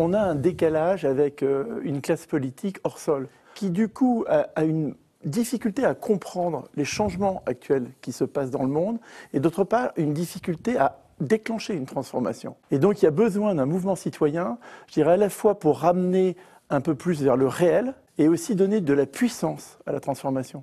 on a un décalage avec euh, une classe politique hors sol, qui du coup a, une difficulté à comprendre les changements actuels qui se passent dans le monde, et d'autre part une difficulté à déclencher une transformation. Et donc il y a besoin d'un mouvement citoyen, je dirais à la fois pour ramener un peu plus vers le réel et aussi donner de la puissance à la transformation.